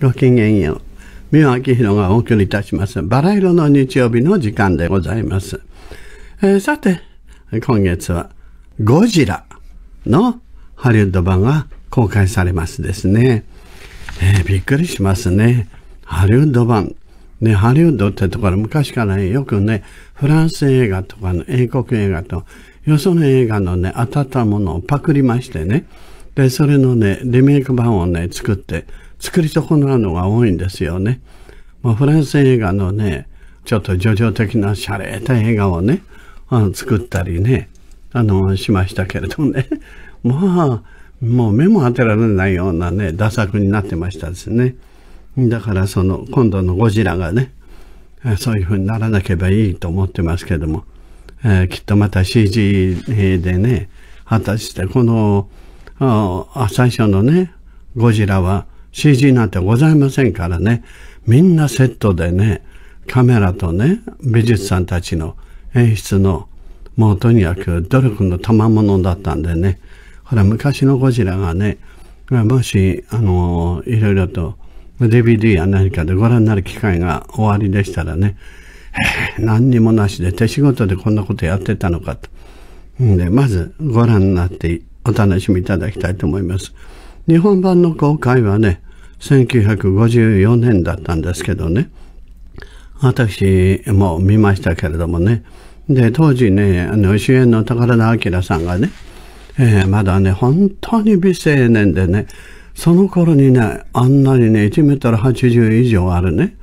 ごきげんよう。三輪明宏がお送りいたします。バラ色の日曜日の時間でございます。えー、さて、今月はゴジラのハリウッド版が公開されますですね。えー、びっくりしますね。ハリウッド版。ね、ハリウッドってところ昔からね、よくね、フランス映画とかの英国映画と、よその映画のね、当たったものをパクりましてね。で、それのね、リメイク版をね、作って、作り損なのが多いんですよね。まあ、フランス映画のね、ちょっと叙情的な洒落た映画をね、あの作ったりね、あの、しましたけれどもね。まあ、もう目も当てられないようなね、打作になってましたですね。だからその、今度のゴジラがね、そういうふうにならなければいいと思ってますけども、えー、きっとまた CG でね、果たしてこの、あ最初のね、ゴジラは CG なんてございませんからね、みんなセットでね、カメラとね、美術さんたちの演出の、もうとにかく努力の賜物だったんでね、ほら、昔のゴジラがね、もし、あの、いろいろと DVD や何かでご覧になる機会が終わりでしたらね、何にもなしで手仕事でこんなことやってたのかと。で、まずご覧になってお楽しみいただきたいと思います。日本版の公開はね、1954年だったんですけどね私も見ましたけれどもねで当時ねあの主演の宝田明さんがね、えー、まだね本当に美青年でねその頃にねあんなにね1メートル80以上あるね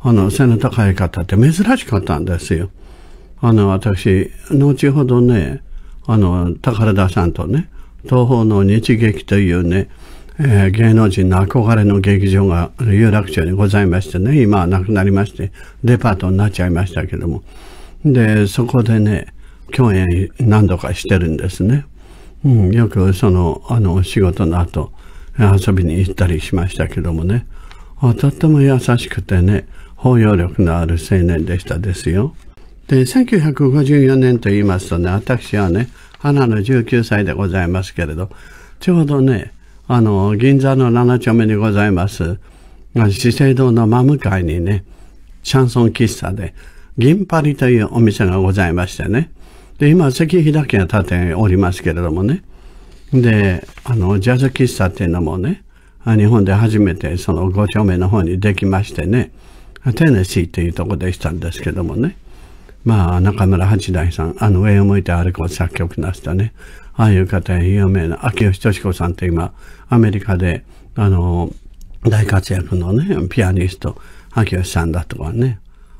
あの背の高い方って珍しかったんですよ。あの私後ほどねあの宝田さんとね東方の日劇というねえー、芸能人の憧れの劇場が有楽町にございましてね、今はなくなりまして、デパートになっちゃいましたけども。で、そこでね、共演何度かしてるんですね。うん、よくその、あの、仕事の後、遊びに行ったりしましたけどもね。とっても優しくてね、包容力のある青年でしたですよ。で、1954年と言いますとね、私はね、花の19歳でございますけれど、ちょうどね、あの、銀座の7丁目にございます、資生堂の真向かいにね、シャンソン喫茶で、銀パリというお店がございましてね。で、今、関日だけが建ておりますけれどもね。で、あの、ジャズ喫茶っていうのもね、日本で初めてその5丁目の方にできましてね、テネシーていうとこでしたんですけどもね。まあ、中村八大さん、あの、上を向いて歩こう作曲なしたね。ああいう方や有名な、秋吉敏子さんって今、アメリカで、あの、大活躍のね、ピアニスト、秋吉さんだとかね。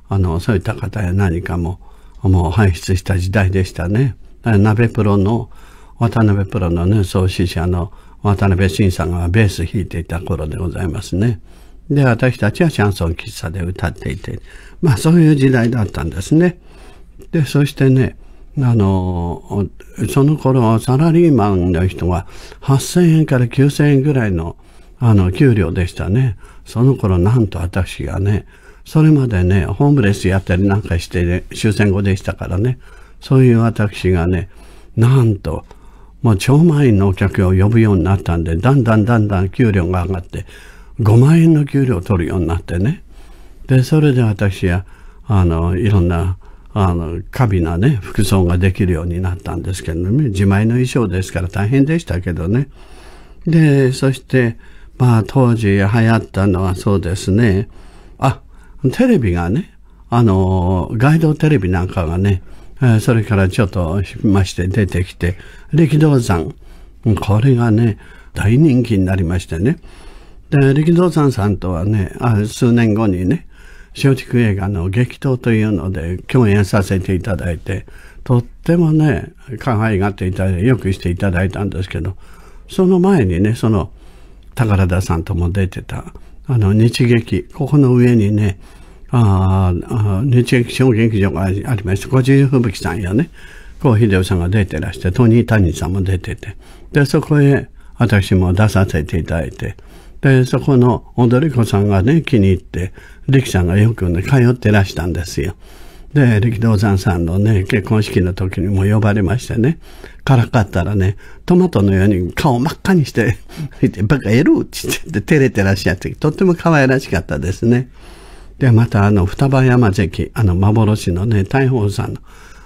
あの、そういった方や何かも、もう輩出した時代でしたね。鍋プロの、渡辺プロのね、創始者の渡辺晋さんがベース弾いていた頃でございますね。で、私たちはシャンソン喫茶で歌っていて、まあそういう時代だったんですね。で、そしてね、あの、その頃、サラリーマンの人が8000円から9000円ぐらいの、あの、給料でしたね。その頃、なんと私がね、それまでね、ホームレスやったりなんかして、ね、終戦後でしたからね、そういう私がね、なんと、もう超満員のお客を呼ぶようになったんで、だんだんだんだん給料が上がって、5万円の給料を取るようになってね。で、それで私は、あの、いろんな、あの、華美なね、服装ができるようになったんですけどね、自前の衣装ですから大変でしたけどね。で、そして、まあ当時流行ったのはそうですね、あ、テレビがね、あの、ガイドテレビなんかがね、それからちょっとまして出てきて、力道山、これがね、大人気になりましてね。で、力道山さんとはね、あ数年後にね、松竹映画の激闘というので共演させていただいて、とってもね、可愛がっていただいて、よくしていただいたんですけど、その前にね、その、宝田さんとも出てた、あの、日劇、ここの上にね、ああ、日劇小劇場がありまして、小十吹雪さんやね、郷秀夫さんが出てらして、トニー・タニさんも出てて、で、そこへ私も出させていただいて、で、そこの踊り子さんがね、気に入って、力さんがよくね、通ってらしたんですよ。で、力道山さんのね、結婚式の時にも呼ばれましてね、からかったらね、トマトのように顔真っ赤にして、バカエロって言って、照れてらっしゃって、とっても可愛らしかったですね。で、またあの、双葉山関、あの、幻のね、大鵬さんの、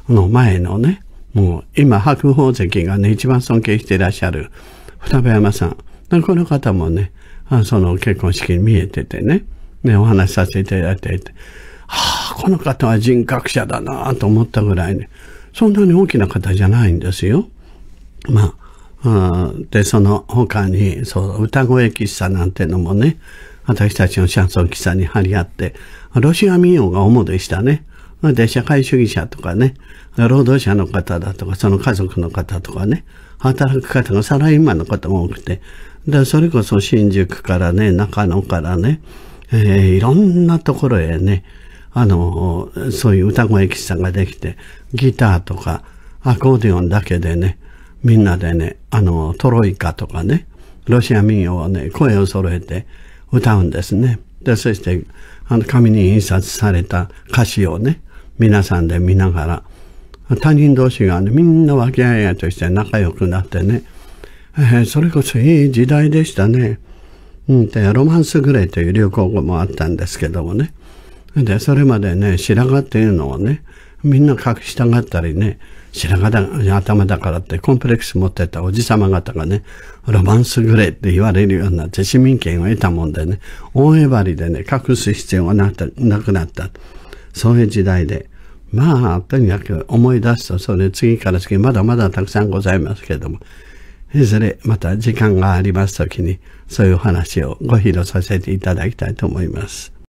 の前のね、もう、今、白鵬関がね、一番尊敬していらっしゃる、双葉山さん。この方もね、その結婚式に見えててね、ね、お話しさせていただいて、はあ、この方は人格者だなと思ったぐらいね、そんなに大きな方じゃないんですよ。まあ、で、その他に、そう、歌声喫茶なんてのもね、私たちのシャンソン喫茶に張り合って、ロシア民謡が主でしたね。で、社会主義者とかね、労働者の方だとか、その家族の方とかね、働く方がサラリーマンの方も多くて、で、それこそ新宿からね、中野からね、えー、いろんなところへね、あの、そういう歌声喫茶ができて、ギターとかアコーディオンだけでね、みんなでね、あの、トロイカとかね、ロシア民謡をね、声を揃えて歌うんですね。で、そして、あの、紙に印刷された歌詞をね、皆さんで見ながら、他人同士がね、みんな和気あいあいとして仲良くなってね、えー、それこそいい時代でしたね。うん、で、ロマンスグレーという流行語もあったんですけどもね。で、それまでね、白髪っていうのをね、みんな隠したがったりね、白髪だ、頭だからってコンプレックス持ってたおじ様方がね、ロマンスグレーって言われるようなて市民権を得たもんでね、大江張りでね、隠す必要がなくなった。そういう時代で。まあ、とにかく思い出すと、それ次から次、まだまだたくさんございますけども、いずれまた時間があります時にそういう話をご披露させていただきたいと思います。